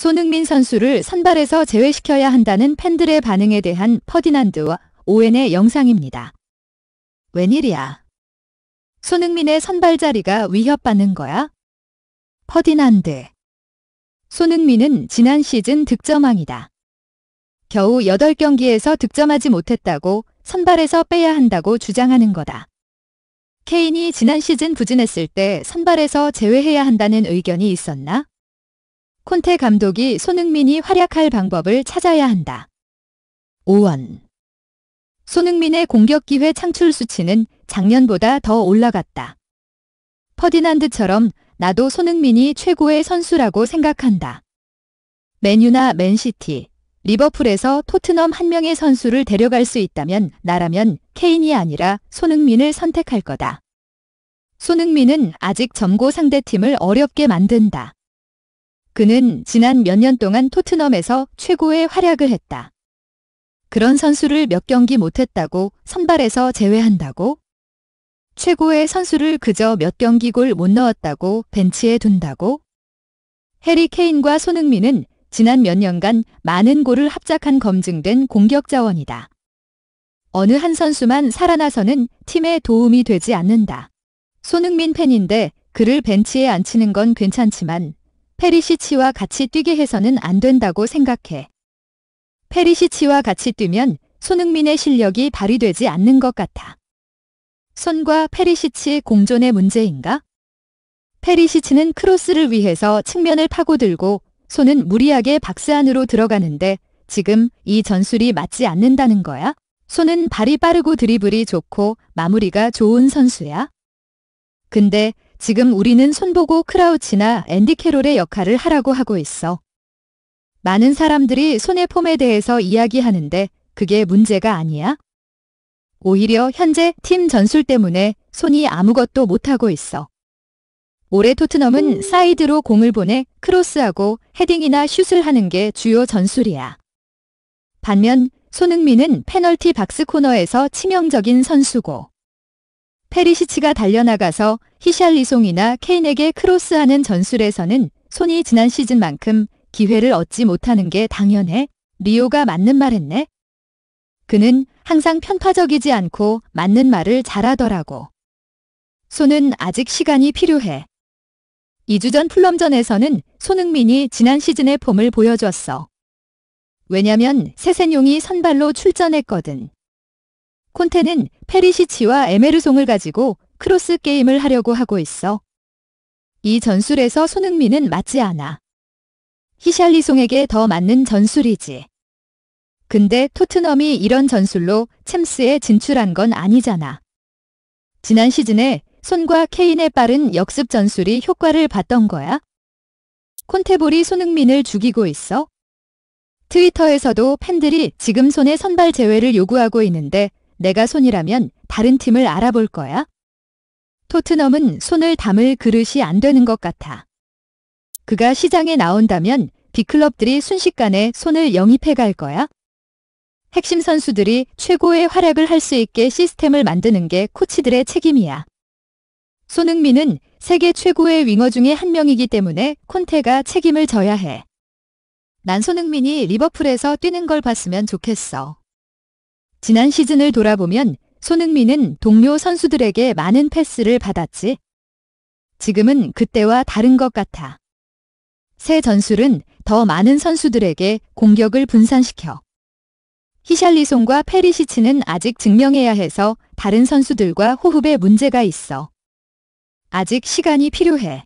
손흥민 선수를 선발에서 제외시켜야 한다는 팬들의 반응에 대한 퍼디난드와 오웬의 영상입니다. 웬일이야? 손흥민의 선발 자리가 위협받는 거야? 퍼디난드. 손흥민은 지난 시즌 득점왕이다. 겨우 8경기에서 득점하지 못했다고 선발에서 빼야 한다고 주장하는 거다. 케인이 지난 시즌 부진했을 때 선발에서 제외해야 한다는 의견이 있었나? 콘테 감독이 손흥민이 활약할 방법을 찾아야 한다. 5원 손흥민의 공격 기회 창출 수치는 작년보다 더 올라갔다. 퍼디난드처럼 나도 손흥민이 최고의 선수라고 생각한다. 맨유나 맨시티, 리버풀에서 토트넘 한 명의 선수를 데려갈 수 있다면 나라면 케인이 아니라 손흥민을 선택할 거다. 손흥민은 아직 점고 상대팀을 어렵게 만든다. 그는 지난 몇 년 동안 토트넘에서 최고의 활약을 했다. 그런 선수를 몇 경기 못했다고 선발에서 제외한다고? 최고의 선수를 그저 몇 경기 골 못 넣었다고 벤치에 둔다고? 해리 케인과 손흥민은 지난 몇 년간 많은 골을 합작한 검증된 공격 자원이다. 어느 한 선수만 살아나서는 팀에 도움이 되지 않는다. 손흥민 팬인데 그를 벤치에 앉히는 건 괜찮지만 페리시치와 같이 뛰게 해서는 안 된다고 생각해. 페리시치와 같이 뛰면 손흥민의 실력이 발휘되지 않는 것 같아. 손과 페리시치 의 공존의 문제인가? 페리시치는 크로스를 위해서 측면을 파고들고 손은 무리하게 박스 안으로 들어가는데 지금 이 전술이 맞지 않는다는 거야? 손은 발이 빠르고 드리블이 좋고 마무리가 좋은 선수야? 근데 지금 우리는 손보고 크라우치나 앤디 캐롤의 역할을 하라고 하고 있어. 많은 사람들이 손의 폼에 대해서 이야기하는데 그게 문제가 아니야? 오히려 현재 팀 전술 때문에 손이 아무것도 못하고 있어. 올해 토트넘은 사이드로 공을 보내 크로스하고 헤딩이나 슛을 하는 게 주요 전술이야. 반면 손흥민은 페널티 박스 코너에서 치명적인 선수고 페리시치가 달려나가서 히샬리송이나 케인에게 크로스하는 전술에서는 손이 지난 시즌만큼 기회를 얻지 못하는 게 당연해. 리오가 맞는 말했네. 그는 항상 편파적이지 않고 맞는 말을 잘하더라고. 손은 아직 시간이 필요해. 2주 전 플럼전에서는 손흥민이 지난 시즌의 폼을 보여줬어. 왜냐면 세센용이 선발로 출전했거든. 콘테는 페리시치와 에메르송을 가지고 크로스 게임을 하려고 하고 있어. 이 전술에서 손흥민은 맞지 않아. 히샬리송에게 더 맞는 전술이지. 근데 토트넘이 이런 전술로 챔스에 진출한 건 아니잖아. 지난 시즌에 손과 케인의 빠른 역습 전술이 효과를 봤던 거야? 콘테볼이 손흥민을 죽이고 있어? 트위터에서도 팬들이 지금 손의 선발 제외를 요구하고 있는데 내가 손이라면 다른 팀을 알아볼 거야? 토트넘은 손을 담을 그릇이 안 되는 것 같아. 그가 시장에 나온다면 B클럽들이 순식간에 손을 영입해 갈 거야? 핵심 선수들이 최고의 활약을 할 수 있게 시스템을 만드는 게 코치들의 책임이야. 손흥민은 세계 최고의 윙어 중에 한 명이기 때문에 콘테가 책임을 져야 해. 난 손흥민이 리버풀에서 뛰는 걸 봤으면 좋겠어. 지난 시즌을 돌아보면 손흥민은 동료 선수들에게 많은 패스를 받았지. 지금은 그때와 다른 것 같아. 새 전술은 더 많은 선수들에게 공격을 분산시켜. 히샬리송과 페리시치는 아직 증명해야 해서 다른 선수들과 호흡에 문제가 있어. 아직 시간이 필요해.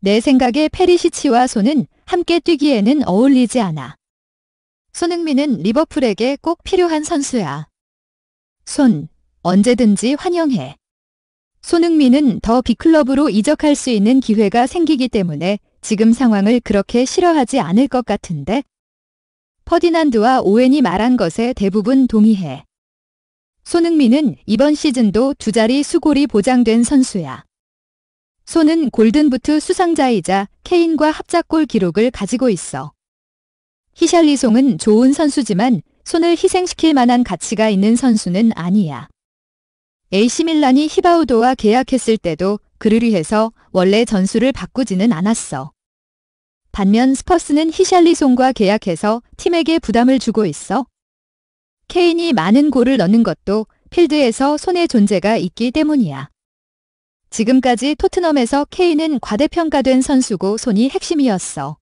내 생각에 페리시치와 손은 함께 뛰기에는 어울리지 않아. 손흥민은 리버풀에게 꼭 필요한 선수야. 손, 언제든지 환영해. 손흥민은 더 빅클럽으로 이적할 수 있는 기회가 생기기 때문에 지금 상황을 그렇게 싫어하지 않을 것 같은데? 퍼디난드와 오웬이 말한 것에 대부분 동의해. 손흥민은 이번 시즌도 두 자리 수골이 보장된 선수야. 손은 골든부트 수상자이자 케인과 합작골 기록을 가지고 있어. 히샬리송은 좋은 선수지만 손을 희생시킬 만한 가치가 있는 선수는 아니야. AC 밀란이 히바우도와 계약했을 때도 그를 위해서 원래 전술을 바꾸지는 않았어. 반면 스퍼스는 히샬리송과 계약해서 팀에게 부담을 주고 있어. 케인이 많은 골을 넣는 것도 필드에서 손의 존재가 있기 때문이야. 지금까지 토트넘에서 케인은 과대평가된 선수고 손이 핵심이었어.